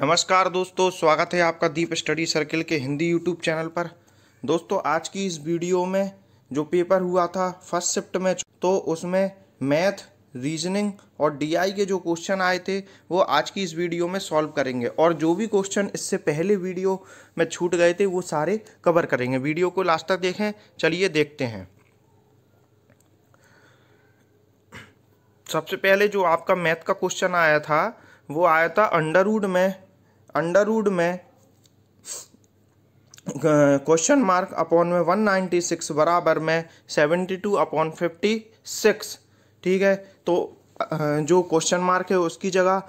नमस्कार दोस्तों स्वागत है आपका दीप स्टडी सर्किल के हिंदी यूट्यूब चैनल पर दोस्तों आज की इस वीडियो में जो पेपर हुआ था फर्स्ट शिफ्ट में तो उसमें मैथ रीजनिंग और डीआई के जो क्वेश्चन आए थे वो आज की इस वीडियो में सॉल्व करेंगे और जो भी क्वेश्चन इससे पहले वीडियो में छूट गए थे वो सारे कवर करेंगे वीडियो को लास्ट तक देखें चलिए देखते हैं सबसे पहले जो आपका मैथ का क्वेश्चन आया था वो आया था अंडरवुड में अंडर रूड में क्वेश्चन मार्क अपॉन में 196 बराबर में 72 अपॉन 56 ठीक है तो जो क्वेश्चन मार्क है उसकी जगह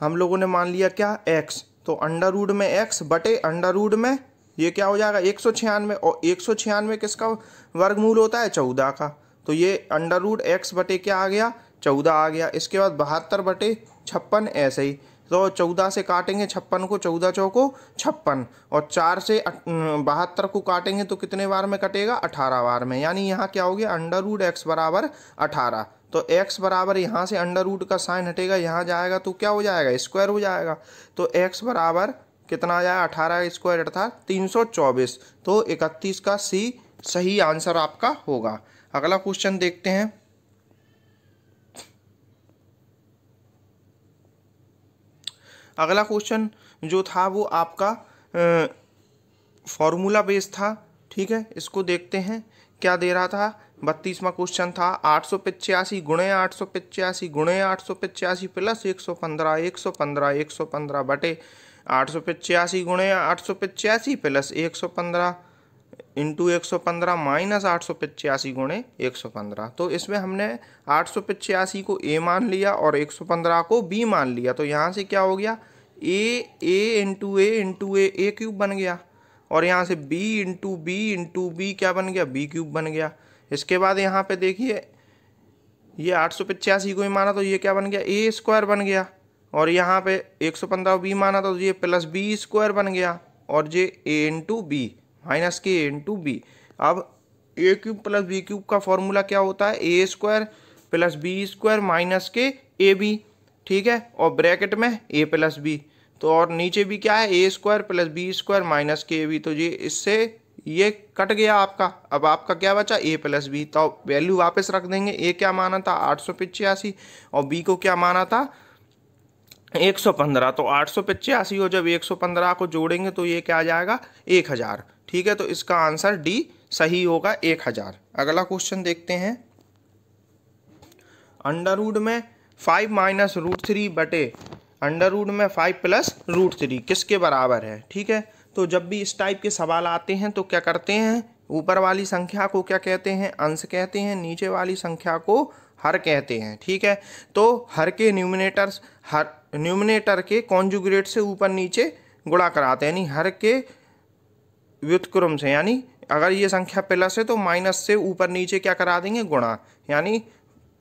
हम लोगों ने मान लिया क्या एक्स तो अंडर रूड में एक्स बटे अंडर रूड में ये क्या हो जाएगा एक सौ छियानवे और एक सौ छियानवे किसका वर्गमूल होता है चौदह का तो ये अंडर रूड एक्स बटे क्या आ गया चौदह आ गया इसके बाद बहत्तर बटे छप्पन ऐसे ही तो चौदह से काटेंगे छप्पन को चौदह चौको छप्पन और चार से बहत्तर को काटेंगे तो कितने बार में कटेगा अठारह बार में यानी यहाँ क्या हो गया अंडर रूड एक्स बराबर अठारह तो x बराबर यहाँ से अंडर रूड का साइन हटेगा यहाँ जाएगा तो क्या हो जाएगा स्क्वायर हो जाएगा तो x बराबर कितना आ जाए अठारह स्क्वायर अर्थात तीन सौ चौबीस तो इकतीस का सी सही आंसर आपका होगा अगला क्वेश्चन देखते हैं अगला क्वेश्चन जो था वो आपका फॉर्मूला बेस था ठीक है इसको देखते हैं क्या दे रहा था बत्तीसवा क्वेश्चन था आठ सौ पिचासी गुणे आठ सौ पिचासी गुणे आठ सौ पिचासी प्लस एक सौ पंद्रह एक सौ पंद्रह एक सौ पंद्रह बटे आठ सौ पिचासी गुणे आठ सौ पिचासी प्लस एक सौ पंद्रह इंटू एक सौ पंद्रह माइनस आठ सौ पचासी गुणे एक सौ पंद्रह तो इसमें हमने आठ सौ पचासी को ए मान लिया और एक सौ पंद्रह को बी मान लिया तो यहाँ से क्या हो गया a a into a into a a cube बन गया और यहाँ से b into b into b क्या बन गया बी क्यूब बन गया इसके बाद यहाँ पे देखिए ये आठ सौ पचासी को ही माना तो ये क्या बन गया ए स्क्वायर बन गया और यहाँ पे एक सौ पंद्रह बी माना तो ये प्लस बी स्क्वायर बन गया और ये ए इंटू बी माइनस के इंटू बी अब a cube plus b cube का फॉर्मूला क्या होता है a square plus b square minus के ए बी ठीक है और ब्रैकेट में ए प्लस बी तो और नीचे भी क्या है a square plus b square minus के ए बी तो ये इससे ये कट गया आपका अब आपका क्या बचा ए प्लस बी तो वैल्यू वापस रख देंगे ए क्या माना था आठ सौ पिचासी और बी को क्या माना था एक सौ पंद्रह तो आठ सौ पिचासी और जब एक सौ पंद्रह को जोड़ेंगे तो ये क्या आ जाएगा एक हज़ार ठीक है तो इसका आंसर डी सही होगा एक हज़ार अगला क्वेश्चन देखते हैं अंडरवुड में फाइव माइनस रूट थ्री बटे अंडरवुड में फाइव प्लस रूट थ्री किसके बराबर है ठीक है तो जब भी इस टाइप के सवाल आते हैं तो क्या करते हैं ऊपर वाली संख्या को क्या कहते हैं अंश कहते हैं नीचे वाली संख्या को हर कहते हैं ठीक है तो हर के न्यूमिनेटर्स हर न्यूमिनेटर के कॉन्जुग्रेट से ऊपर नीचे गुणा कराते हैं यानी हर के व्युतक्रम से यानी अगर ये संख्या प्लस है तो माइनस से ऊपर नीचे क्या करा देंगे गुणा यानी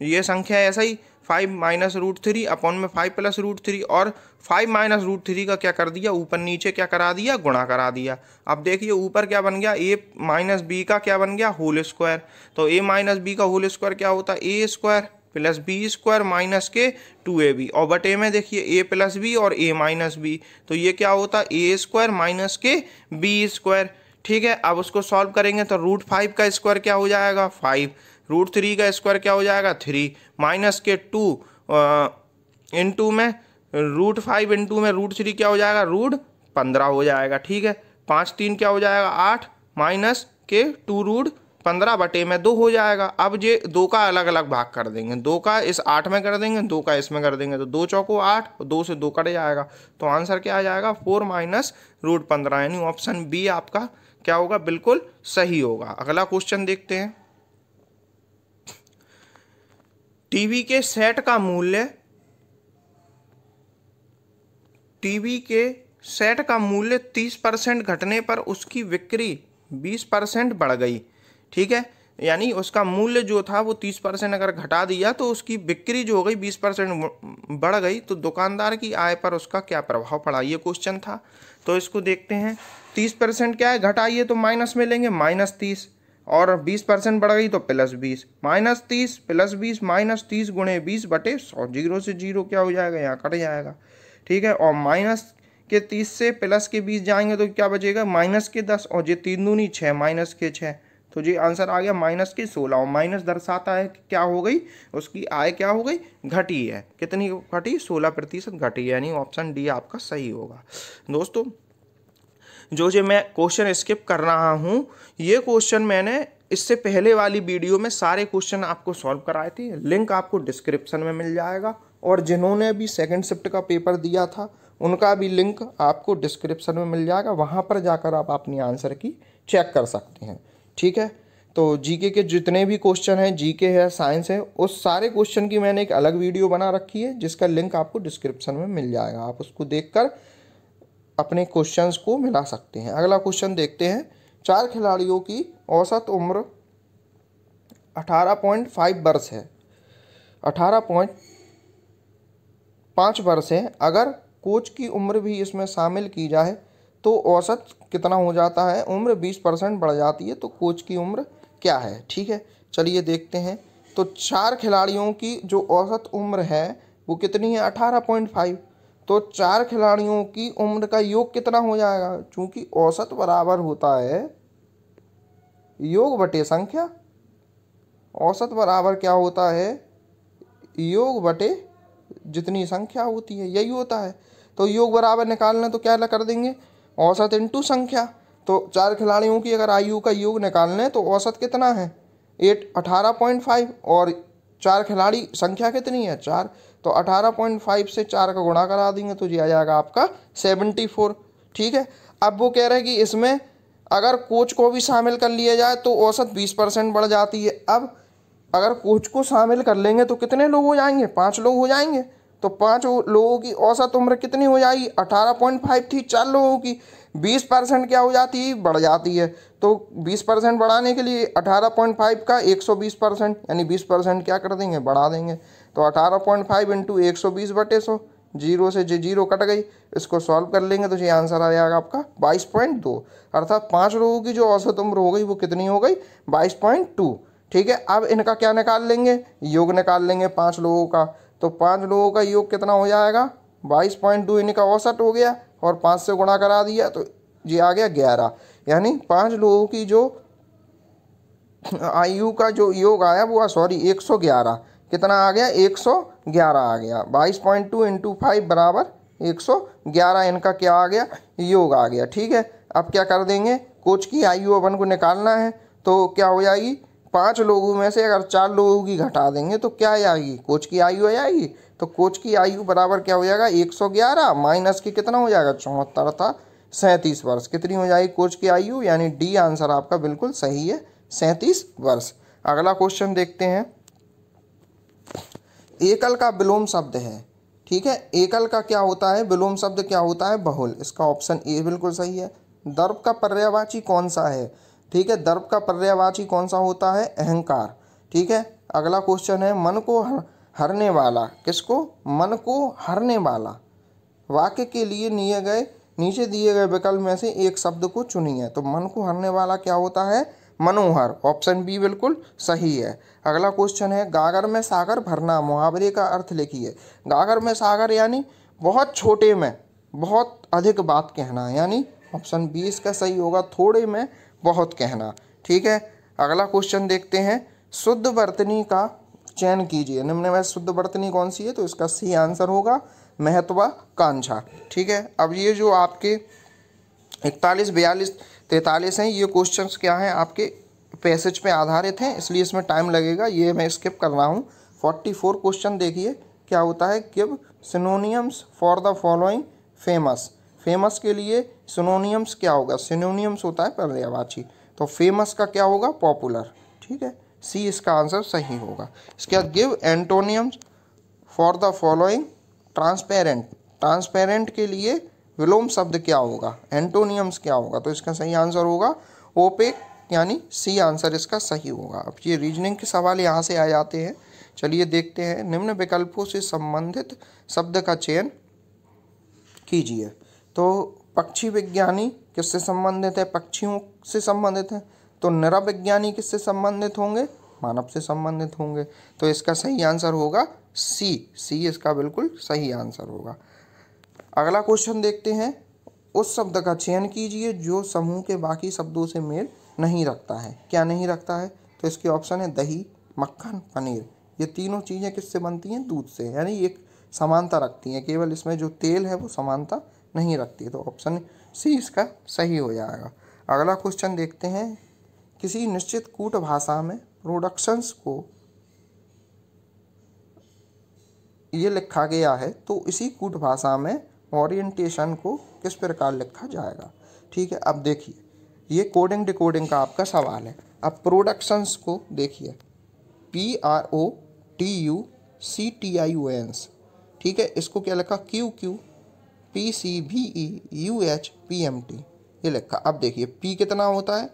ये संख्या ऐसा ही five minus root three upon में फाइव प्लस रूट थ्री और फाइव माइनस रूट थ्री का क्या कर दिया ऊपर नीचे क्या करा दिया गुणा करा दिया अब देखिए ऊपर क्या बन गया ए माइनस बी का क्या बन गया होल स्क्वायर तो ए माइनस बी का होल स्क्वायर क्या होता है a square plus b square minus के टू ए बी और बटे में देखिए ए प्लस बी और ए माइनस बी तो ये क्या होता है ए स्क्वायर माइनस के बी स्क्वायर ठीक है अब उसको सॉल्व करेंगे तो रूट फाइव का स्क्वायर क्या हो जाएगा फाइव रूट थ्री का स्क्वायर क्या हो जाएगा थ्री माइनस के टू इन टू में रूट फाइव इन टू में रूट थ्री क्या हो जाएगा रूट पंद्रह हो जाएगा ठीक है पाँच तीन क्या हो जाएगा आठ माइनस के टू रूट पंद्रह बटे में दो हो जाएगा अब ये दो का अलग अलग भाग कर देंगे दो का इस आठ में कर देंगे दो का इसमें कर देंगे तो दो चौको आठ दो से दो कट जाएगा तो आंसर क्या आ जाएगा फोर माइनस रूट पंद्रह यानी ऑप्शन बी आपका क्या होगा बिल्कुल सही होगा अगला क्वेश्चन देखते हैं टीवी के सेट का मूल्य टीवी के सेट का मूल्य तीस परसेंट घटने पर उसकी बिक्री बीस परसेंट बढ़ गई ठीक है यानी उसका मूल्य जो था वो तीस परसेंट अगर घटा दिया तो उसकी बिक्री जो हो गई बीस परसेंट बढ़ गई तो दुकानदार की आय पर उसका क्या प्रभाव पड़ा ये क्वेश्चन था तो इसको देखते हैं तीस परसेंट क्या है घटाइए तो माइनस में लेंगे माइनस तीस और बीस परसेंट बढ़ गई तो प्लस बीस माइनस तीस प्लस बीस माइनस तीस गुणे बीस बटे सौ जीरो से जीरो क्या हो जाएगा यहाँ कट जाएगा ठीक है और माइनस के तीस से प्लस के बीस जाएंगे तो क्या बचेगा माइनस के दस और ये तीन दूनी छः माइनस के छः तो जी आंसर आ गया माइनस की सोलह और माइनस दर्शाता है कि क्या हो गई उसकी आय क्या हो गई घटी है कितनी घटी सोलह प्रतिशत घटी यानी ऑप्शन डी आपका सही होगा दोस्तों जो जो मैं क्वेश्चन स्किप कर रहा हूँ ये क्वेश्चन मैंने इससे पहले वाली वीडियो में सारे क्वेश्चन आपको सॉल्व कराए थे लिंक आपको डिस्क्रिप्शन में मिल जाएगा और जिन्होंने भी सेकंड शिफ्ट का पेपर दिया था उनका भी लिंक आपको डिस्क्रिप्शन में मिल जाएगा वहाँ पर जाकर आप अपनी आंसर की चेक कर सकते हैं ठीक है तो जीके के जितने भी क्वेश्चन हैं जीके है साइंस है उस सारे क्वेश्चन की मैंने एक अलग वीडियो बना रखी है जिसका लिंक आपको डिस्क्रिप्शन में मिल जाएगा आप उसको देखकर अपने क्वेश्चंस को मिला सकते हैं अगला क्वेश्चन देखते हैं चार खिलाड़ियों की औसत उम्र 18.5 वर्ष है 18.5 वर्ष है अगर कोच की उम्र भी इसमें शामिल की जाए तो औसत कितना हो जाता है उम्र बीस परसेंट बढ़ जाती है तो कोच की उम्र क्या है ठीक है चलिए देखते हैं तो चार खिलाड़ियों की जो औसत उम्र है वो कितनी है अठारह पॉइंट फाइव तो चार खिलाड़ियों की उम्र का योग कितना हो जाएगा चूँकि औसत बराबर होता है योग बटे संख्या औसत बराबर क्या होता है योग बटे जितनी संख्या होती है यही होता है तो योग बराबर निकालना तो क्या कर देंगे औसत इंटू संख्या तो चार खिलाड़ियों की अगर आयु का योग निकाल लें तो औसत कितना है एट अठारह पॉइंट फाइव और चार खिलाड़ी संख्या कितनी है चार तो अठारह पॉइंट फाइव से चार का गुणा करा देंगे तो ये आ जाएगा आपका सेवेंटी फोर ठीक है अब वो कह रहे हैं कि इसमें अगर कोच को भी शामिल कर लिया जाए तो औसत बीस परसेंट बढ़ जाती है अब अगर कोच को शामिल कर लेंगे तो कितने लोग हो जाएंगे पाँच लोग हो जाएंगे तो पाँच लोगों की औसत उम्र कितनी हो जाएगी अठारह पॉइंट फाइव थी चार लोगों की बीस परसेंट क्या हो जाती है बढ़ जाती है तो बीस परसेंट बढ़ाने के लिए अठारह पॉइंट फाइव का एक सौ बीस परसेंट यानी बीस परसेंट क्या कर देंगे बढ़ा देंगे तो अठारह पॉइंट फाइव इंटू एक सौ बीस बटे सौ जीरो से जी जीरो कट गई इसको सॉल्व कर लेंगे तो ये आंसर आ जाएगा आपका बाईस पॉइंट दो अर्थात पाँच लोगों की जो औसत उम्र हो गई वो कितनी हो गई बाईस पॉइंट टू ठीक है अब इनका क्या निकाल लेंगे योग निकाल लेंगे पाँच लोगों का तो पाँच लोगों का योग कितना हो जाएगा बाईस पॉइंट टू इनका औसत हो गया और पाँच से गुणा करा दिया तो ये आ गया ग्यारह यानी पाँच लोगों की जो आयु का जो योग आया वो सॉरी एक सौ ग्यारह कितना आ गया एक सौ ग्यारह आ गया बाईस पॉइंट टू इंटू फाइव बराबर एक सौ ग्यारह इनका क्या आ गया योग आ गया ठीक है अब क्या कर देंगे कोच की आयु अपन को निकालना है तो क्या हो जाएगी पाँच लोगों में से अगर चार लोगों की घटा देंगे तो क्या आएगी कोच की आयु आ जाएगी तो कोच की आयु बराबर क्या हो जाएगा एक सौ ग्यारह माइनस के कितना हो जाएगा चौहत्तर था सैंतीस वर्ष कितनी हो जाएगी कोच की आयु यानी डी आंसर आपका बिल्कुल सही है सैंतीस वर्ष अगला क्वेश्चन देखते हैं एकल का विलोम शब्द है ठीक है एकल का क्या होता है विलोम शब्द क्या होता है बहुल इसका ऑप्शन ए बिल्कुल सही है दर्भ का पर्यावाची कौन सा है ठीक है दर्प का पर्यावाची कौन सा होता है अहंकार ठीक है अगला क्वेश्चन है मन को हर, हरने वाला किसको मन को हरने वाला वाक्य के लिए लिए गए नीचे दिए गए विकल्प में से एक शब्द को चुनिए तो मन को हरने वाला क्या होता है मनोहर ऑप्शन बी बिल्कुल सही है अगला क्वेश्चन है गागर में सागर भरना मुहावरे का अर्थ लिखिए गागर में सागर यानी बहुत छोटे में बहुत अधिक बात कहना यानी ऑप्शन बी इसका सही होगा थोड़े में बहुत कहना ठीक है अगला क्वेश्चन देखते हैं शुद्ध बर्तनी का चयन कीजिए निम्न में शुद्ध बर्तनी कौन सी है तो इसका सी आंसर होगा महत्वाकांक्षा ठीक है अब ये जो आपके इकतालीस बयालीस तैंतालीस हैं ये क्वेश्चंस क्या हैं आपके पैसेज पे आधारित हैं इसलिए इसमें टाइम लगेगा ये मैं स्किप कर रहा हूँ फोर्टी फोर क्वेश्चन देखिए क्या होता है give synonyms for the following famous famous के लिए सिनोनियम्स क्या होगा सिनोनियम्स होता है पर्यायवाची तो फेमस का क्या होगा पॉपुलर ठीक है सी इसका आंसर सही होगा इसके बाद give antonyms for the following transparent transparent के लिए विलोम शब्द क्या होगा एंटोनियम्स क्या होगा तो इसका सही आंसर होगा ओपेक यानी सी आंसर इसका सही होगा अब ये रीजनिंग के सवाल यहाँ से आ जाते हैं चलिए देखते हैं निम्न विकल्पों से संबंधित शब्द का चयन कीजिए तो पक्षी विज्ञानी किससे संबंधित है पक्षियों से संबंधित है तो नरविज्ञानी किससे संबंधित होंगे मानव से संबंधित होंगे तो इसका सही आंसर होगा सी सी इसका बिल्कुल सही आंसर होगा अगला क्वेश्चन देखते हैं उस शब्द का चयन कीजिए जो समूह के बाकी शब्दों से मेल नहीं रखता है क्या नहीं रखता है तो इसके ऑप्शन है दही मक्खन पनीर ये तीनों चीज़ें किससे बनती हैं दूध से यानी एक समानता रखती हैं केवल इसमें जो तेल है वो समानता नहीं रखती तो ऑप्शन सी इसका सही हो जाएगा अगला क्वेश्चन देखते हैं किसी निश्चित कूट भाषा में प्रोडक्शंस को ये लिखा गया है तो इसी कूट भाषा में ओरिएंटेशन को किस प्रकार लिखा जाएगा ठीक है अब देखिए ये कोडिंग डिकोडिंग का आपका सवाल है अब प्रोडक्शंस को देखिए P R O T U C T I O N S ठीक है इसको क्या लिखा Q Q P C B E U H P M T ये लिखा अब देखिए पी कितना होता है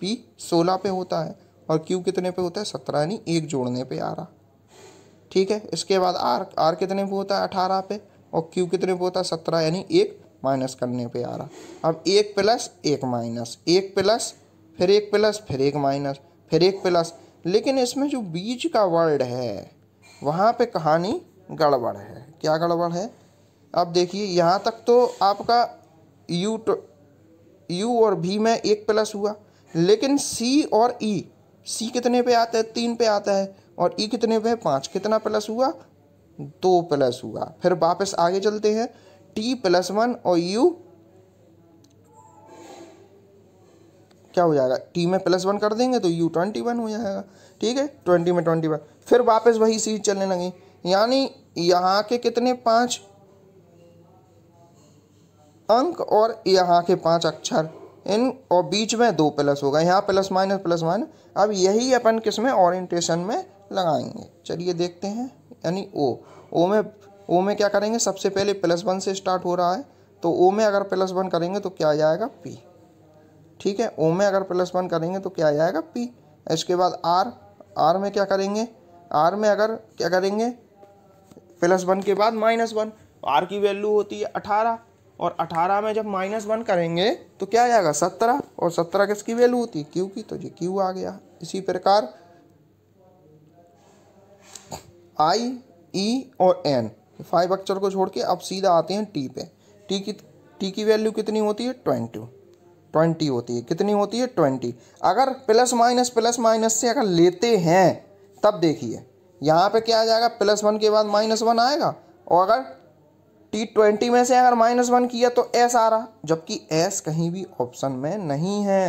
पी सोलह पे होता है और क्यू कितने पे होता है सत्रह यानी एक जोड़ने पे आ रहा ठीक है इसके बाद आर आर कितने पे होता है अठारह पे और क्यू कितने पे होता है सत्रह यानी एक माइनस करने पे आ रहा अब एक प्लस एक माइनस एक प्लस फिर एक प्लस फिर एक माइनस फिर एक प्लस लेकिन इसमें जो बीच का वर्ड है वहाँ पे कहानी गड़बड़ है क्या गड़बड़ है अब देखिए यहाँ तक तो आपका यू तो, यू और भी में एक प्लस हुआ लेकिन सी और ई e, सी कितने पे आता है तीन पे आता है और ई e कितने पे पाँच कितना प्लस हुआ दो प्लस हुआ फिर वापस आगे चलते हैं टी प्लस वन और यू क्या हो जाएगा टी में प्लस वन कर देंगे तो यू ट्वेंटी वन हो जाएगा ठीक है ट्वेंटी में ट्वेंटी वन फिर वापस वही सीट चलने लगी यानी यहाँ के कितने पाँच अंक और यहाँ के पांच अक्षर इन और बीच में दो प्लस होगा यहाँ प्लस माइनस प्लस माइनस अब यही अपन किस में ओरिएंटेशन में लगाएंगे चलिए देखते हैं यानी ओ ओ में ओ में क्या करेंगे सबसे पहले प्लस वन से स्टार्ट हो रहा है तो ओ में अगर प्लस वन करेंगे तो क्या जाएगा पी ठीक है ओ में अगर प्लस वन करेंगे तो क्या जाएगा पी इसके बाद आर आर में क्या करेंगे आर में अगर क्या करेंगे प्लस वन के बाद माइनस वन आर की वैल्यू होती है अठारह और 18 में जब माइनस वन करेंगे तो क्या आ जाएगा 17 और 17 किसकी वैल्यू होती है क्यू की तो ये क्यू आ गया इसी प्रकार आई ई e और एन फाइव अक्षर को छोड़ के अब सीधा आते हैं टी पे टी की टी की वैल्यू कितनी होती है ट्वेंटी ट्वेंटी होती है कितनी होती है ट्वेंटी अगर प्लस माइनस प्लस माइनस से अगर लेते हैं तब देखिए यहाँ पे क्या आ जाएगा प्लस वन के बाद माइनस वन आएगा और अगर टी ट्वेंटी में से अगर माइनस वन किया तो एस आ रहा जबकि एस कहीं भी ऑप्शन में नहीं है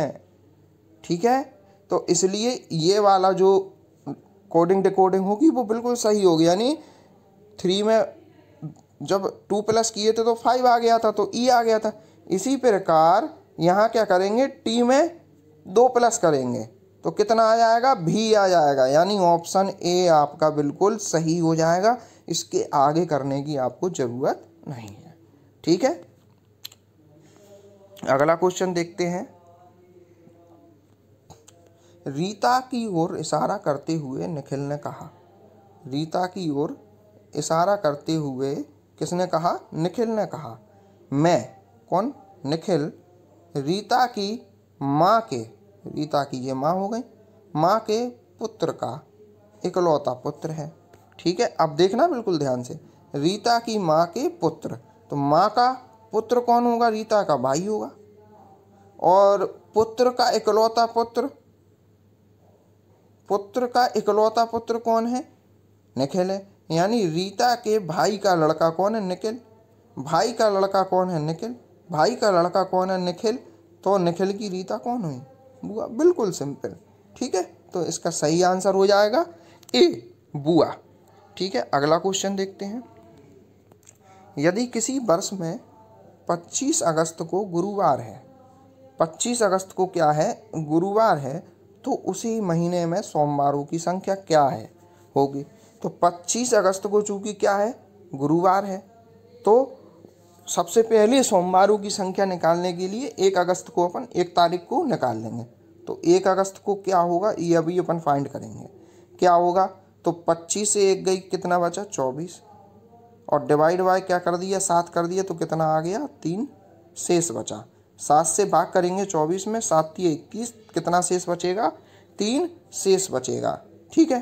ठीक है तो इसलिए ये वाला जो कोडिंग डिकोडिंग होगी वो बिल्कुल सही होगी यानी थ्री में जब टू प्लस किए थे तो फाइव आ गया था तो ई e आ गया था इसी प्रकार यहाँ क्या करेंगे टी में दो प्लस करेंगे तो कितना आ जाएगा भी आ जाएगा यानी ऑप्शन ए आपका बिल्कुल सही हो जाएगा इसके आगे करने की आपको ज़रूरत नहीं है ठीक है अगला क्वेश्चन देखते हैं रीता की ओर इशारा करते हुए निखिल ने कहा रीता की ओर इशारा करते हुए किसने कहा निखिल ने कहा मैं कौन निखिल रीता की माँ के रीता की ये माँ हो गई माँ के पुत्र का इकलौता पुत्र है ठीक है अब देखना बिल्कुल ध्यान से रीता की माँ के पुत्र तो माँ का पुत्र कौन होगा रीता का भाई होगा और पुत्र का इकलौता पुत्र पुत्र का इकलौता पुत्र कौन है निखिल है यानी रीता के भाई का लड़का कौन है निखिल भाई का लड़का कौन है निखिल भाई का लड़का कौन है निखिल तो निखिल की रीता कौन हुई बुआ बिल्कुल सिंपल ठीक है तो इसका सही आंसर हो जाएगा ए बुआ ठीक है अगला क्वेश्चन देखते हैं यदि किसी वर्ष में 25 अगस्त को गुरुवार है 25 अगस्त को क्या है गुरुवार है तो उसी महीने में सोमवारों की संख्या क्या है होगी तो 25 अगस्त को चूँकि क्या है गुरुवार है तो सबसे पहले सोमवारों की संख्या निकालने के लिए एक अगस्त को अपन एक तारीख को निकाल लेंगे तो एक अगस्त को क्या होगा ये अभी अपन फाइंड करेंगे क्या होगा तो 25 से एक गई कितना बचा 24 और डिवाइड बाय क्या कर दिया सात कर दिया तो कितना आ गया तीन शेष बचा सात से भाग करेंगे चौबीस में सात तीय इक्कीस कितना शेष बचेगा तीन शेष बचेगा ठीक है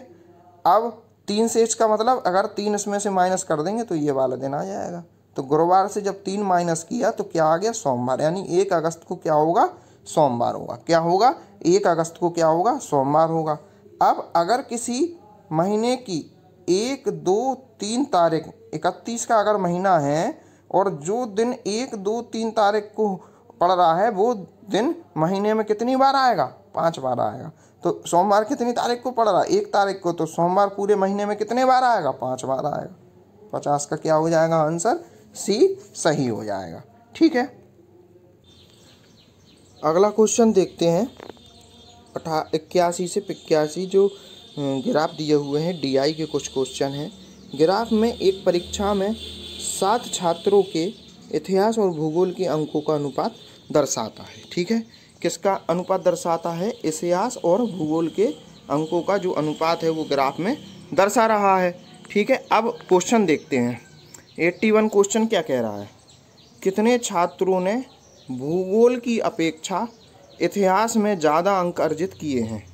अब तीन शेष का मतलब अगर तीन इसमें से माइनस कर देंगे तो ये वाला दिन आ जाएगा तो गुरुवार से जब तीन माइनस किया तो क्या आ गया सोमवार यानी एक अगस्त को क्या होगा सोमवार होगा क्या होगा एक अगस्त को क्या होगा सोमवार होगा अब अगर किसी महीने की एक दो तीन तारीख इकतीस का अगर महीना है और जो दिन एक दो तीन तारीख को पड़ रहा है वो दिन महीने में कितनी बार आएगा पाँच बार आएगा तो सोमवार कितनी तारीख को पड़ रहा है एक तारीख को तो सोमवार पूरे महीने में कितने बार आएगा पाँच बार आएगा पचास का क्या हो जाएगा आंसर सी सही हो जाएगा ठीक है अगला क्वेश्चन देखते हैं अठा इक्यासी से पिक्यासी जो ग्राफ दिए हुए हैं डीआई के कुछ क्वेश्चन हैं ग्राफ में एक परीक्षा में सात छात्रों के इतिहास और भूगोल के अंकों का अनुपात दर्शाता है ठीक है किसका अनुपात दर्शाता है इतिहास और भूगोल के अंकों का जो अनुपात है वो ग्राफ में दर्शा रहा है ठीक है अब क्वेश्चन देखते हैं एट्टी वन क्वेश्चन क्या कह रहा है कितने छात्रों ने भूगोल की अपेक्षा इतिहास में ज़्यादा अंक अर्जित किए हैं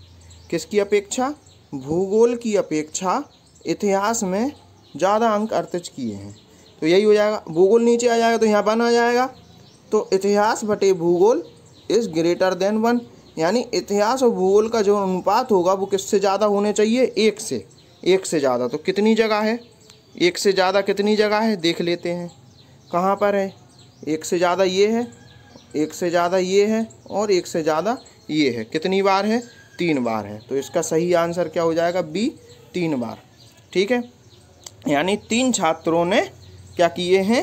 किसकी अपेक्षा भूगोल की अपेक्षा इतिहास में ज़्यादा अंक अर्तज किए हैं तो यही हो जाएगा भूगोल नीचे आ जाएगा तो यहाँ वन आ जाएगा तो इतिहास बटे भूगोल इज़ ग्रेटर देन वन यानी इतिहास और भूगोल का जो अनुपात होगा वो किससे ज़्यादा होने चाहिए एक से एक से ज़्यादा तो कितनी जगह है एक से ज़्यादा कितनी जगह है देख लेते हैं कहाँ पर है एक से ज़्यादा ये है एक से ज़्यादा ये है और एक से ज़्यादा ये है कितनी बार है तीन बार है तो इसका सही आंसर क्या हो जाएगा बी तीन बार ठीक है यानी तीन छात्रों ने क्या किए हैं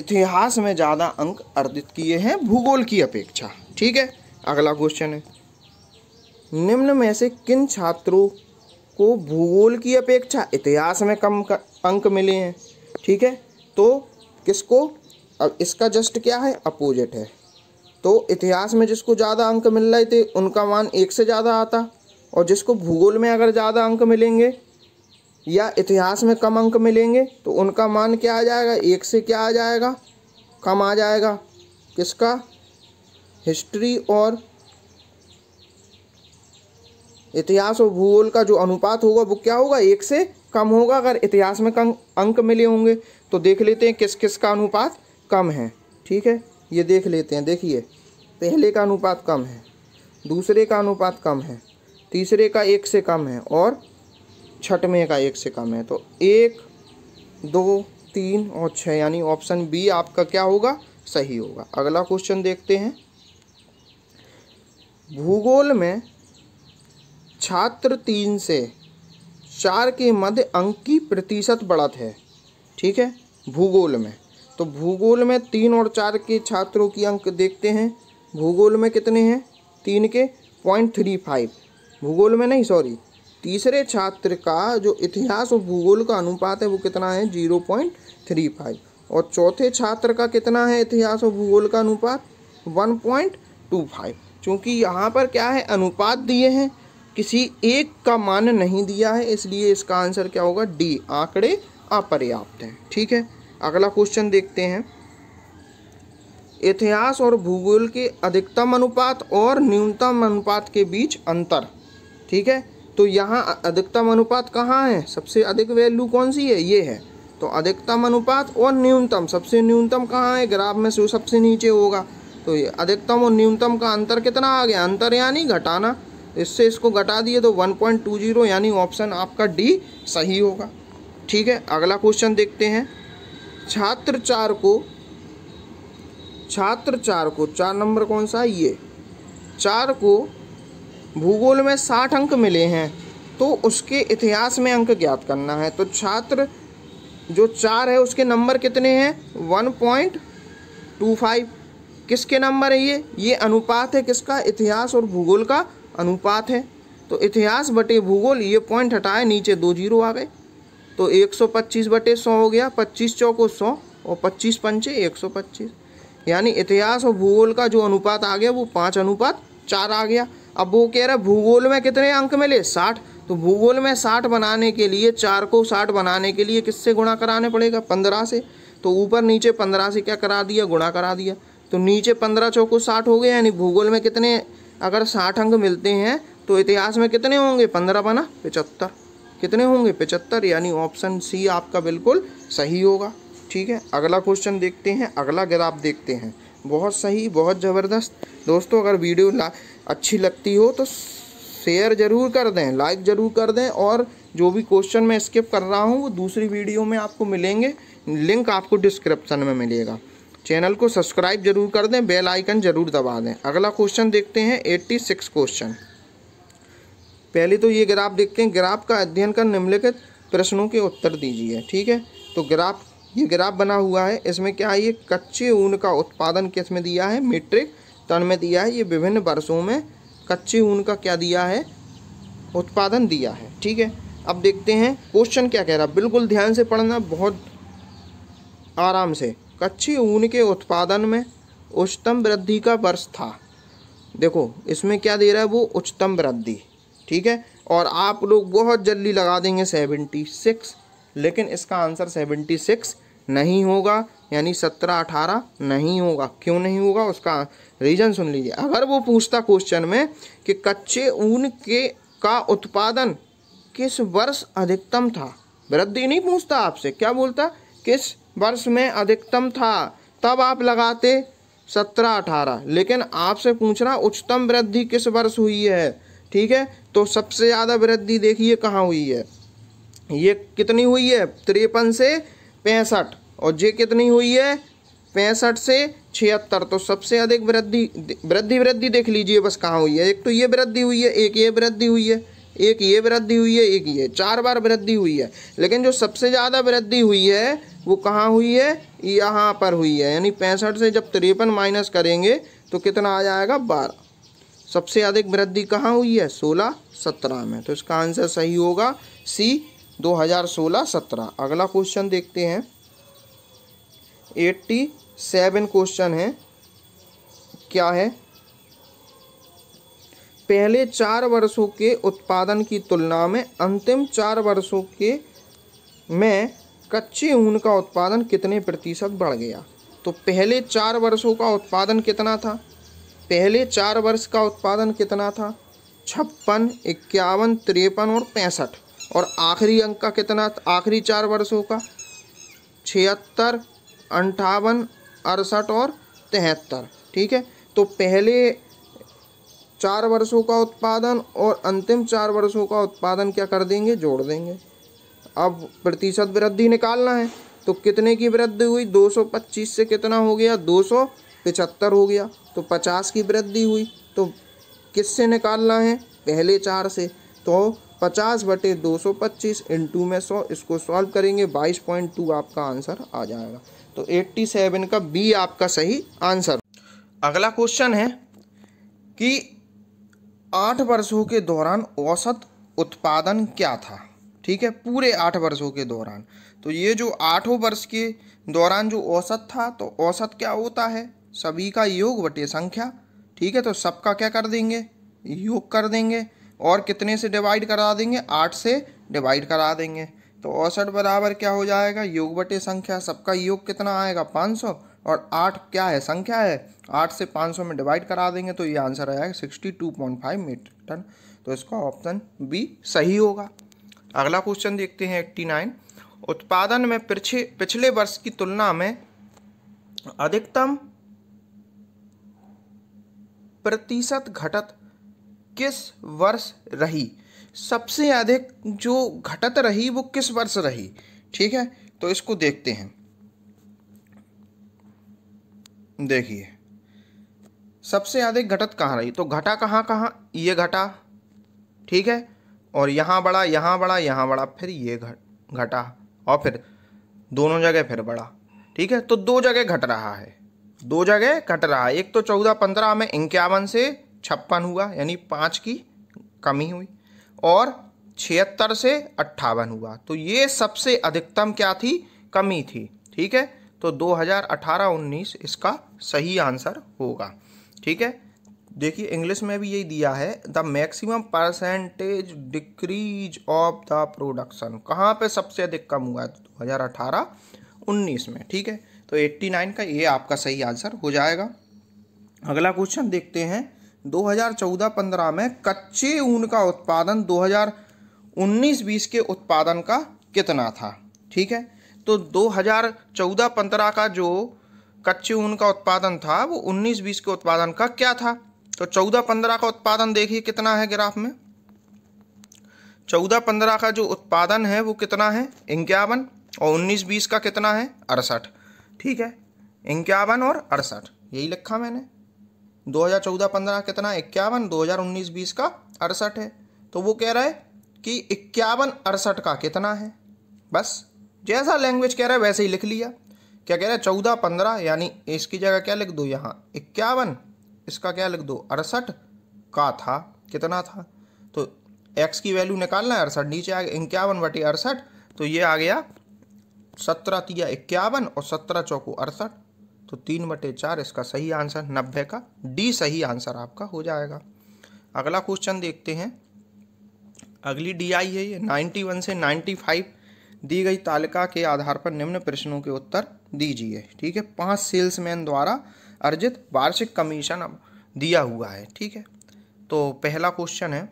इतिहास में ज़्यादा अंक अर्जित किए हैं भूगोल की अपेक्षा ठीक है अगला क्वेश्चन है निम्न में से किन छात्रों को भूगोल की अपेक्षा इतिहास में कम अंक मिले हैं ठीक है तो किसको अब इसका जस्ट क्या है अपोजिट है तो इतिहास में जिसको ज़्यादा अंक मिल रहे थे उनका मान एक से ज़्यादा आता और जिसको भूगोल में अगर ज़्यादा अंक मिलेंगे या इतिहास में कम अंक मिलेंगे तो उनका मान क्या आ जाएगा एक से क्या आ जाएगा कम आ जाएगा किसका हिस्ट्री और इतिहास और भूगोल का जो अनुपात होगा वो क्या होगा एक से कम होगा अगर इतिहास में कम अंक मिले होंगे तो देख लेते हैं किस किस का अनुपात कम है ठीक है ये देख लेते हैं देखिए पहले का अनुपात कम है दूसरे का अनुपात कम है तीसरे का एक से कम है और छठवें का एक से कम है तो एक दो तीन और छः यानी ऑप्शन बी आपका क्या होगा सही होगा अगला क्वेश्चन देखते हैं भूगोल में छात्र तीन से चार के मध्य अंक की प्रतिशत बढ़त है ठीक है भूगोल में तो भूगोल में तीन और चार के छात्रों की अंक देखते हैं भूगोल में कितने हैं तीन के पॉइंट थ्री फाइव भूगोल में नहीं सॉरी तीसरे छात्र का जो इतिहास और भूगोल का अनुपात है वो कितना है जीरो पॉइंट थ्री फाइव और चौथे छात्र का कितना है इतिहास और भूगोल का अनुपात वन पॉइंट टू फाइव चूँकि यहाँ पर क्या है अनुपात दिए हैं किसी एक का मान नहीं दिया है इसलिए इसका आंसर क्या होगा डी आंकड़े अपर्याप्त हैं ठीक है अगला क्वेश्चन देखते हैं इतिहास और भूगोल के अधिकतम अनुपात और न्यूनतम अनुपात के बीच अंतर ठीक है तो यहाँ अधिकतम अनुपात कहाँ है सबसे अधिक वैल्यू कौन सी है ये है तो अधिकतम अनुपात और न्यूनतम सबसे न्यूनतम कहाँ है ग्राफ में से सबसे नीचे होगा तो ये अधिकतम और न्यूनतम का अंतर कितना आ गया अंतर यानी घटाना इससे इसको घटा दिए तो 1.20 यानी ऑप्शन आपका डी सही होगा ठीक है अगला क्वेश्चन देखते हैं छात्र चार को छात्र चार को चार नंबर कौन सा ये चार को भूगोल में साठ अंक मिले हैं तो उसके इतिहास में अंक ज्ञात करना है तो छात्र जो चार है उसके नंबर कितने हैं वन पॉइंट टू फाइव किसके नंबर है ये ये अनुपात है किसका इतिहास और भूगोल का अनुपात है तो इतिहास बटे भूगोल ये पॉइंट हटाए नीचे दो जीरो आ गए तो एक सौ पच्चीस बटे सौ हो गया पच्चीस चौको सौ और पच्चीस पंचे एक सौ पच्चीस यानी इतिहास और भूगोल का जो अनुपात आ गया वो पाँच अनुपात चार आ गया अब वो कह रहा है भूगोल में कितने अंक मिले साठ तो भूगोल में साठ बनाने के लिए चार को साठ बनाने के लिए किससे गुणा कराने पड़ेगा पंद्रह से तो ऊपर नीचे पंद्रह से क्या करा दिया गुणा करा दिया तो नीचे पंद्रह चौको साठ हो गए यानी भूगोल में कितने अगर साठ अंक मिलते हैं तो इतिहास में कितने होंगे पंद्रह बना पचहत्तर कितने होंगे पचहत्तर यानी ऑप्शन सी आपका बिल्कुल सही होगा ठीक है अगला क्वेश्चन देखते हैं अगला ग्राफ देखते हैं बहुत सही बहुत ज़बरदस्त दोस्तों अगर वीडियो ला अच्छी लगती हो तो शेयर ज़रूर कर दें लाइक ज़रूर कर दें और जो भी क्वेश्चन मैं स्किप कर रहा हूँ वो दूसरी वीडियो में आपको मिलेंगे लिंक आपको डिस्क्रिप्शन में मिलेगा चैनल को सब्सक्राइब जरूर कर दें बेल आइकन जरूर दबा दें अगला क्वेश्चन देखते हैं 86 क्वेश्चन पहले तो ये ग्राफ देखते हैं ग्राफ का अध्ययन कर निम्नलिखित प्रश्नों के उत्तर दीजिए ठीक है तो ग्राफ ये ग्राफ बना हुआ है इसमें क्या है ये कच्चे ऊन का उत्पादन किस में दिया है मीट्रिक टन में दिया है ये विभिन्न वर्षों में कच्चे ऊन का क्या दिया है उत्पादन दिया है ठीक है अब देखते हैं क्वेश्चन क्या कह रहा बिल्कुल ध्यान से पढ़ना बहुत आराम से कच्चे ऊन के उत्पादन में उच्चतम वृद्धि का वर्ष था देखो इसमें क्या दे रहा है वो उच्चतम वृद्धि ठीक है और आप लोग बहुत जल्दी लगा देंगे सेवेंटी सिक्स लेकिन इसका आंसर सेवेंटी सिक्स नहीं होगा यानी सत्रह अठारह नहीं होगा क्यों नहीं होगा उसका रीज़न सुन लीजिए अगर वो पूछता क्वेश्चन में कि कच्चे ऊन के का उत्पादन किस वर्ष अधिकतम था वृद्धि नहीं पूछता आपसे क्या बोलता किस वर्ष में अधिकतम था तब आप लगाते सत्रह अठारह लेकिन आपसे पूछ रहा उच्चतम वृद्धि किस वर्ष हुई है ठीक है तो सबसे ज़्यादा वृद्धि देखिए कहाँ हुई है ये कितनी हुई है तिरपन से पैंसठ और जे कितनी हुई है पैंसठ से छिहत्तर तो सबसे अधिक वृद्धि वृद्धि वृद्धि देख लीजिए बस कहाँ हुई है एक तो ये वृद्धि हुई है एक ये वृद्धि हुई है एक ये वृद्धि हुई है एक ये चार बार वृद्धि हुई है लेकिन जो सबसे ज़्यादा वृद्धि हुई है वो कहाँ हुई है यहाँ पर हुई है यानी पैंसठ से जब तिरपन माइनस करेंगे तो कितना आ जाएगा बारह सबसे अधिक वृद्धि कहाँ हुई है सोलह सत्रह में तो इसका आंसर सही होगा सी 2016-17 अगला क्वेश्चन देखते हैं 87 क्वेश्चन है क्या है पहले चार वर्षों के उत्पादन की तुलना में अंतिम चार वर्षों के में कच्चे ऊन का उत्पादन कितने प्रतिशत बढ़ गया तो पहले चार वर्षों का उत्पादन कितना था पहले चार वर्ष का उत्पादन कितना था छप्पन इक्यावन तिरपन और पैंसठ और आखिरी अंक का कितना आखिरी चार वर्षों का छिहत्तर अंठावन अड़सठ और तिहत्तर ठीक है तो पहले चार वर्षों का उत्पादन और अंतिम चार वर्षों का उत्पादन क्या कर देंगे जोड़ देंगे अब प्रतिशत वृद्धि निकालना है तो कितने की वृद्धि हुई 225 से कितना हो गया 275 हो गया तो 50 की वृद्धि हुई तो किससे निकालना है पहले चार से तो पचास बटे दो सौ पच्चीस टू में सौ इसको सॉल्व करेंगे 22.2 आपका आंसर आ जाएगा तो 87 का बी आपका सही आंसर अगला क्वेश्चन है कि आठ वर्षों के दौरान औसत उत्पादन क्या था ठीक है पूरे आठ वर्षों के दौरान तो ये जो आठों वर्ष के दौरान जो औसत था तो औसत क्या होता है सभी का योग बटे संख्या ठीक है तो सबका क्या कर देंगे योग कर देंगे और कितने से डिवाइड करा देंगे आठ से डिवाइड करा देंगे तो औसत बराबर क्या हो जाएगा योग बटे संख्या सबका योग कितना आएगा पाँच सौ और आठ क्या है संख्या है आठ से पाँच सौ में डिवाइड करा देंगे तो ये आंसर आएगा sixty two point five metric tonne तो इसका ऑप्शन बी सही होगा अगला क्वेश्चन देखते हैं एट्टी नाइन उत्पादन में पिछले पिछले वर्ष की तुलना में अधिकतम प्रतिशत घटत किस वर्ष रही सबसे अधिक जो घटत रही वो किस वर्ष रही ठीक है तो इसको देखते हैं देखिए सबसे अधिक घटत कहाँ रही तो घटा कहाँ कहाँ ये घटा ठीक है और यहाँ बढ़ा यहाँ बढ़ा यहाँ बढ़ा फिर ये घट घटा और फिर दोनों जगह फिर बढ़ा ठीक है तो दो जगह घट रहा है दो जगह घट रहा है एक तो चौदह पंद्रह में इक्यावन से छप्पन हुआ यानी पाँच की कमी हुई और छिहत्तर से अट्ठावन हुआ तो ये सबसे अधिकतम क्या थी कमी थी ठीक है तो 2018-19 इसका सही आंसर होगा ठीक है देखिए इंग्लिश में भी यही दिया है the maximum percentage decrease of the production कहाँ पे सबसे अधिक कम हुआ है दो हज़ार अठारह उन्नीस में ठीक है तो एट्टी नाइन का ये आपका सही आंसर हो जाएगा अगला क्वेश्चन देखते हैं 2014-15 में कच्चे ऊन का उत्पादन 2019-20 के उत्पादन का कितना था ठीक है तो 2014-15 का जो कच्चे ऊन का उत्पादन था वो 19-20 के उत्पादन का क्या था तो 14-15 का उत्पादन देखिए कितना है ग्राफ में 14-15 का जो उत्पादन है वो कितना है इक्यावन और 19-20 का कितना है अड़सठ ठीक है इक्यावन और अड़सठ यही लिखा मैंने 2014-15 कितना इक्यावन 2019-20 का अड़सठ है तो वो कह रहा है कि इक्यावन अड़सठ का कितना है बस जैसा लैंग्वेज कह रहा है वैसे ही लिख लिया क्या कह रहा है चौदह पंद्रह यानी इसकी जगह क्या लिख दो यहाँ इक्यावन इसका क्या लिख दो अड़सठ का था कितना था तो एक्स की वैल्यू निकालना है अड़सठ नीचे आ गया इक्यावन बटी अड़सठ तो ये आ गया सत्रह तिया इक्यावन और सत्रह चौको अड़सठ तो तीन बटे चार इसका सही आंसर नब्बे का डी सही आंसर आपका हो जाएगा अगला क्वेश्चन देखते हैं अगली डी आई है ये नाइन्टी वन से नाइन्टी फाइव दी गई तालिका के आधार पर निम्न प्रश्नों के उत्तर दीजिए ठीक है पांच सेल्समैन द्वारा अर्जित वार्षिक कमीशन दिया हुआ है ठीक है तो पहला क्वेश्चन है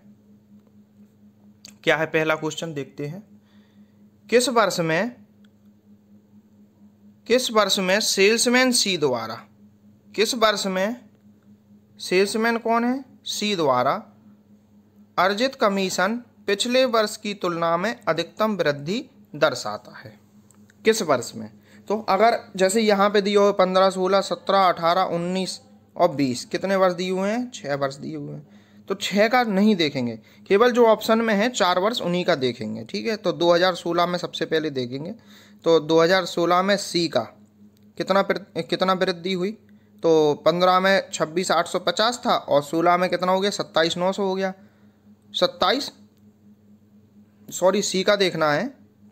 क्या है पहला क्वेश्चन देखते हैं किस वर्ष में किस वर्ष में सेल्समैन सी द्वारा किस वर्ष में सेल्समैन कौन है सी द्वारा अर्जित कमीशन पिछले वर्ष की तुलना में अधिकतम वृद्धि दर्शाता है किस वर्ष में तो अगर जैसे यहाँ पे दिए हुए पंद्रह सोलह सत्रह अठारह उन्नीस और बीस कितने वर्ष दिए हुए हैं छः वर्ष दिए हुए हैं तो छः का नहीं देखेंगे केवल जो ऑप्शन में है चार वर्ष उन्हीं का देखेंगे ठीक है तो 2016 में सबसे पहले देखेंगे तो 2016 में सी का कितना कितना वृद्धि हुई तो 15 में छब्बीस आठ सौ पचास था और 16 में कितना हो गया सत्ताईस नौ सौ हो गया सत्ताईस सॉरी सी का देखना है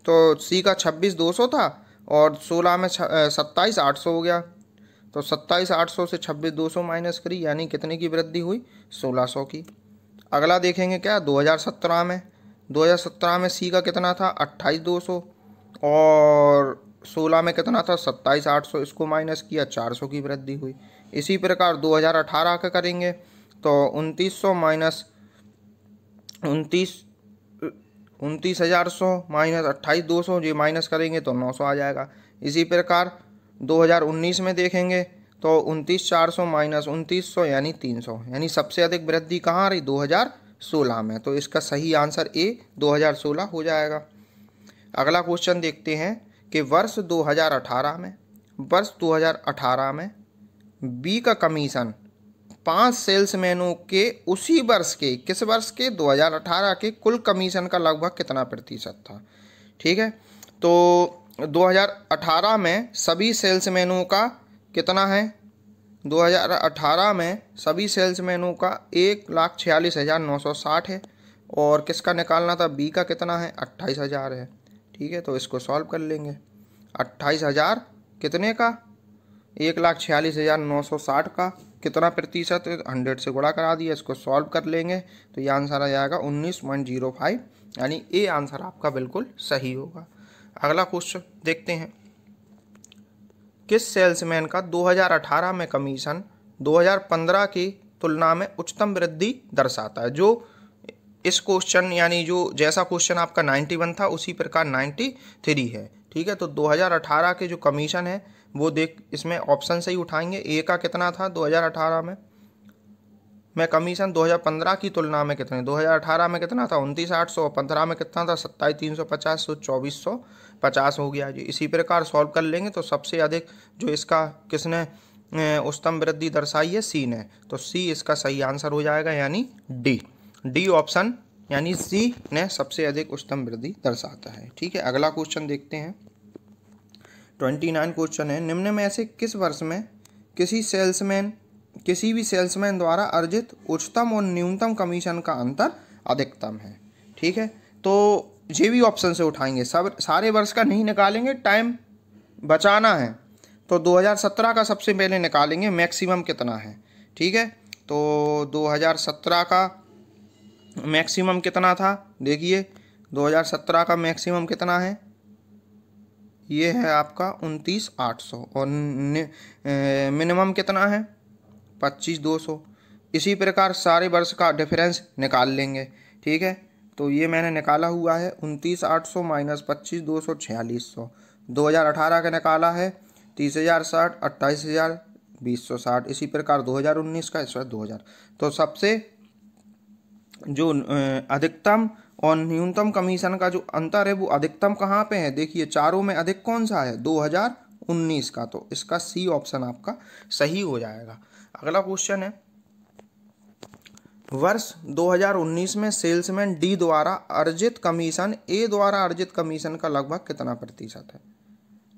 तो सी का छब्बीस दो सौ था और 16 में सत्ताईस आठ सौ हो गया तो सत्ताईस आठ सौ से छब्बीस दो सौ माइनस करी यानी कितने की वृद्धि हुई सोलह सौ की अगला देखेंगे क्या 2017 में 2017 में सी का कितना था अट्ठाईस दो सौ और सोलह में कितना था सत्ताईस आठ सौ इसको माइनस किया चार सौ की वृद्धि हुई इसी प्रकार दो हज़ार अठारह का करेंगे तो उनतीस सौ माइनस उनतीस उनतीस हज़ार सौ माइनस अट्ठाईस दो सौ ये माइनस करेंगे तो नौ सौ आ जाएगा इसी प्रकार 2019 में देखेंगे तो उनतीस चार सौ माइनस उनतीस सौ यानी तीन सौ यानी सबसे अधिक वृद्धि कहाँ रही 2016 में तो इसका सही आंसर ए 2016 हो जाएगा अगला क्वेश्चन देखते हैं कि वर्ष 2018 में वर्ष 2018 में बी का कमीशन पांच सेल्समैनों के उसी वर्ष के किस वर्ष के 2018 के कुल कमीशन का लगभग कितना प्रतिशत था ठीक है तो 2018 में सभी सेल्समैनों का कितना है 2018 में सभी सेल्समैनों का एक लाख छियालीस हज़ार नौ सौ साठ है और किसका निकालना था बी का कितना है अट्ठाईस हज़ार है ठीक है तो इसको सॉल्व कर लेंगे अट्ठाईस हज़ार कितने का एक लाख छियालीस हज़ार नौ सौ साठ का कितना प्रतिशत हंड्रेड से गुणा करा दिया इसको सॉल्व कर लेंगे तो ये आंसर आ जाएगा उन्नीस पॉइंट जीरो फाइव यानी ए आंसर आपका बिल्कुल सही होगा अगला क्वेश्चन देखते हैं किस सेल्समैन का 2018 में कमीशन 2015 की तुलना में उच्चतम वृद्धि दर्शाता है जो इस क्वेश्चन यानी जो जैसा क्वेश्चन आपका 91 था उसी प्रकार 93 है ठीक है तो 2018 के जो कमीशन है वो देख इसमें ऑप्शन से ही उठाएंगे ए का कितना था 2018 में मैं कमीशन 2015 की तुलना में कितने 2018 में कितना था उनतीस आठ सौ पंद्रह में कितना था सत्ताईस तीन सौ पचास सौ तो चौबीस सौ पचास हो गया जी इसी प्रकार सॉल्व कर लेंगे तो सबसे अधिक जो इसका किसने उत्तम वृद्धि दर्शाई है सी ने तो सी इसका सही आंसर हो जाएगा यानी डी डी ऑप्शन यानी सी ने सबसे अधिक उच्चतम वृद्धि दर्शाता है ठीक है अगला क्वेश्चन देखते हैं ट्वेंटी नाइन क्वेश्चन है निम्न में ऐसे किस वर्ष में किसी सेल्समैन किसी भी सेल्समैन द्वारा अर्जित उच्चतम और न्यूनतम कमीशन का अंतर अधिकतम है ठीक है तो ये भी ऑप्शन से उठाएंगे सब सारे वर्ष का नहीं निकालेंगे टाइम बचाना है तो 2017 का सबसे पहले निकालेंगे मैक्सिमम कितना है ठीक है तो 2017 का मैक्सिमम कितना था देखिए 2017 का मैक्सिमम कितना है ये है आपका उनतीस आठ सौ और मिनिमम कितना है पच्चीस दो सौ इसी प्रकार सारे वर्ष का डिफरेंस निकाल लेंगे ठीक है तो ये मैंने निकाला हुआ है उनतीस आठ सौ माइनस पच्चीस दो सौ छियालीस सौ दो हज़ार अठारह का निकाला है तीस हज़ार साठ अट्ठाईस हज़ार बीस सौ साठ इसी प्रकार दो हज़ार उन्नीस का इस बार दो हज़ार तो सबसे जो अधिकतम और न्यूनतम कमीशन का जो अंतर है वो अधिकतम कहाँ पे है देखिए चारों में अधिक कौन सा है 2019 का तो इसका सी ऑप्शन आपका सही हो जाएगा अगला क्वेश्चन है वर्ष 2019 में सेल्समैन डी द्वारा अर्जित कमीशन ए द्वारा अर्जित कमीशन का लगभग कितना प्रतिशत है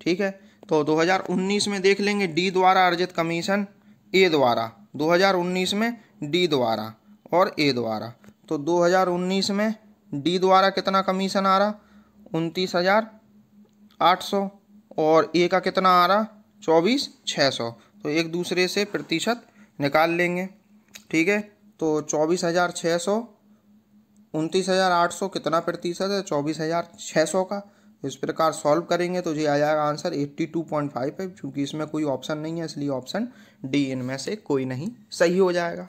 ठीक है तो 2019 में देख लेंगे डी द्वारा अर्जित कमीशन ए द्वारा 2019 में डी द्वारा और ए द्वारा तो 2019 में डी द्वारा कितना कमीशन आ रहा उनतीस हज़ार आठ सौ और ए का कितना आ रहा चौबीस छः सौ तो एक दूसरे से प्रतिशत निकाल लेंगे ठीक है तो चौबीस हज़ार छः सौ उनतीस हज़ार आठ सौ कितना प्रतिशत है चौबीस हज़ार छः सौ का इस प्रकार सॉल्व करेंगे तो ये आ जाएगा answer eighty two point five है क्योंकि इसमें कोई ऑप्शन नहीं है इसलिए ऑप्शन डी इनमें से कोई नहीं सही हो जाएगा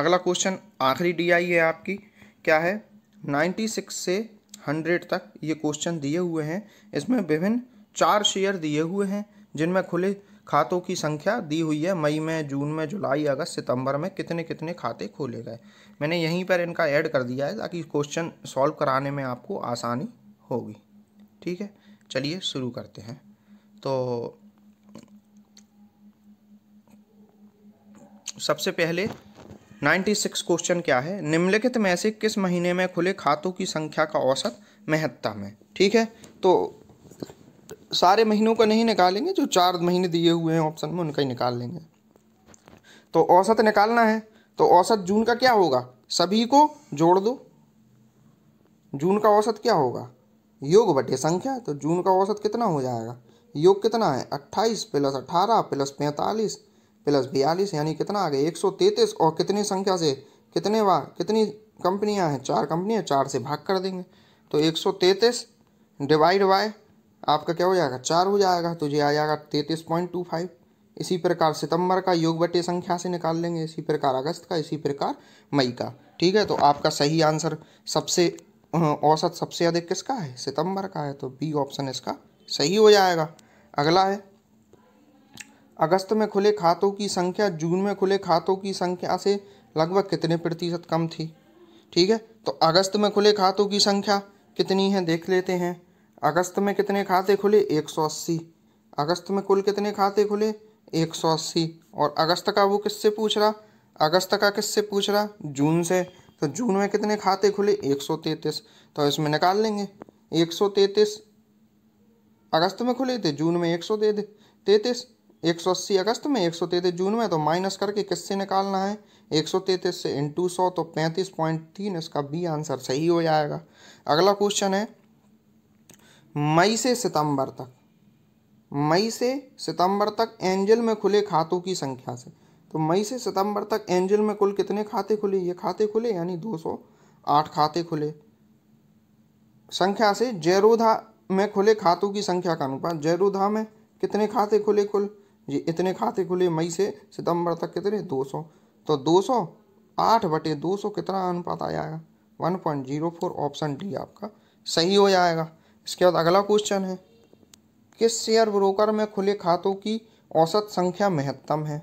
अगला क्वेश्चन आखिरी डीआई है आपकी क्या है 96 से 100 तक ये क्वेश्चन दिए हुए हैं इसमें विभिन्न चार शेयर दिए हुए हैं जिनमें खुले खातों की संख्या दी हुई है मई में जून में जुलाई अगस्त सितंबर में कितने कितने खाते खोले गए मैंने यहीं पर इनका ऐड कर दिया है ताकि क्वेश्चन सॉल्व कराने में आपको आसानी होगी ठीक है चलिए शुरू करते हैं तो सबसे पहले नाइन्टी सिक्स क्वेश्चन क्या है निम्नलिखित में से किस महीने में खुले खातों की संख्या का औसत महत्तम है ठीक है तो सारे महीनों का नहीं निकालेंगे जो चार महीने दिए हुए हैं ऑप्शन में उनका ही निकाल लेंगे तो औसत निकालना है तो औसत जून का क्या होगा सभी को जोड़ दो जून का औसत क्या होगा योग बटे संख्या तो जून का औसत कितना हो जाएगा योग कितना है अट्ठाईस प्लस अठारह प्लस पैंतालीस प्लस बयालीस यानी कितना आ गया एक सौ और कितनी संख्या से कितने बार कितनी कंपनियां हैं चार कंपनियां चार से भाग कर देंगे तो एक सौ डिवाइड बाय आपका क्या हो जाएगा चार हो जाएगा तो ये आ जाएगा तैतीस पॉइंट टू फाइव इसी प्रकार सितंबर का योग बटे संख्या से निकाल लेंगे इसी प्रकार अगस्त का इसी प्रकार मई का ठीक है तो आपका सही आंसर सबसे औसत सबसे अधिक किसका है सितंबर का है तो बी ऑप्शन इसका सही हो जाएगा अगला है अगस्त में खुले खातों की संख्या जून में खुले खातों की संख्या से लगभग कितने प्रतिशत कम थी ठीक है तो अगस्त में खुले खातों की संख्या कितनी है देख लेते हैं अगस्त में कितने खाते खुले 180 अगस्त में कुल कितने खाते खुले 180 और अगस्त का वो किससे पूछ रहा अगस्त का किससे पूछ रहा जून से तो जून में कितने खाते खुले 133 तो इसमें निकाल लेंगे 133 अगस्त में खुले थे जून में एक सौ तैतीस एक सौ अस्सी अगस्त में एक सौ तैंतीस जून में तो माइनस करके किससे निकालना है एक सौ तैतीस से इंटू सौ तो पैंतीस पॉइंट तीन इसका बी आंसर सही हो जाएगा अगला क्वेश्चन है मई से सितंबर तक मई से सितंबर तक एंजल में खुले खातों की संख्या से तो मई से सितंबर तक एंजल में कुल कितने खाते खुले ये खाते खुले यानी 208 खाते खुले संख्या से जैरोधा में खुले खातों की संख्या का अनुपात जैरोधा में कितने खाते खुले कुल ये इतने खाते खुले मई से सितंबर तक कितने 200 तो 200 आठ बटे दो सौ कितना अनुपात आ जाएगा one point zero four option D आपका सही हो जाएगा इसके बाद अगला क्वेश्चन है किस शेयर ब्रोकर में खुले खातों की औसत संख्या महत्तम है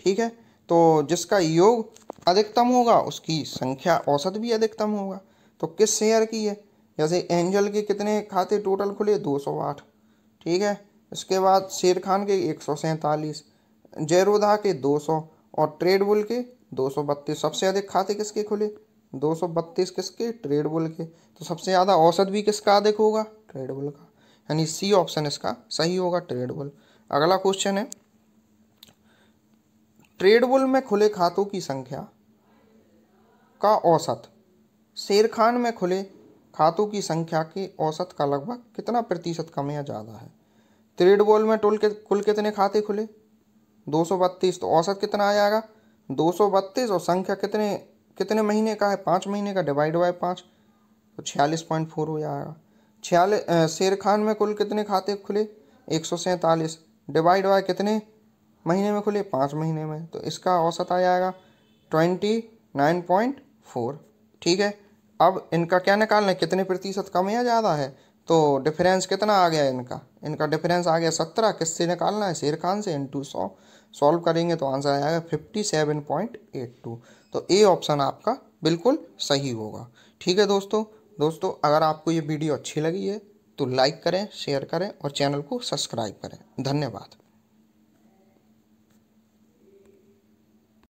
ठीक है तो जिसका योग अधिकतम होगा उसकी संख्या औसत भी अधिकतम होगा तो किस शेयर की है जैसे एंजल के कितने खाते टोटल खुले 208 ठीक है इसके बाद शेर खान के एक सौ सैंतालीस जैरोधा के दो सौ और ट्रेडबुल के दो सौ बत्तीस सबसे अधिक खाते किसके खुले दो सौ बत्तीस किसके ट्रेडबुल के तो सबसे ज़्यादा औसत भी किसका अधिक होगा ट्रेडबुल का यानी सी ऑप्शन इसका सही होगा ट्रेडबुल अगला क्वेश्चन है ट्रेडबुल में खुले खातों की संख्या का औसत शेर खान में खुले खातों की संख्या के औसत का लगभग कितना प्रतिशत कम या ज़्यादा है थ्रेड बॉल में टोल के कुल कितने खाते खुले दो सौ बत्तीस तो औसत कितना आ जाएगा दो सौ बत्तीस और संख्या कितने कितने महीने का है पाँच महीने का डिवाइड बाय पाँच तो छियालीस पॉइंट फोर हो जाएगा छियालीस शेर खान में कुल कितने खाते खुले एक सौ सैंतालीस डिवाइड बाय कितने महीने में खुले पाँच महीने में तो इसका औसत आ जाएगा ट्वेंटी नाइन पॉइंट फोर ठीक है अब इनका क्या निकालना है कितने प्रतिशत कम या ज़्यादा है तो डिफरेंस कितना आ गया इनका इनका डिफरेंस आ गया सत्रह किससे निकालना है शेर खान से इंटू सौ सॉल्व करेंगे तो आंसर आएगा fifty seven point eight two तो ए ऑप्शन आपका बिल्कुल सही होगा ठीक है दोस्तों दोस्तों अगर आपको ये वीडियो अच्छी लगी है तो लाइक करें शेयर करें और चैनल को सब्सक्राइब करें धन्यवाद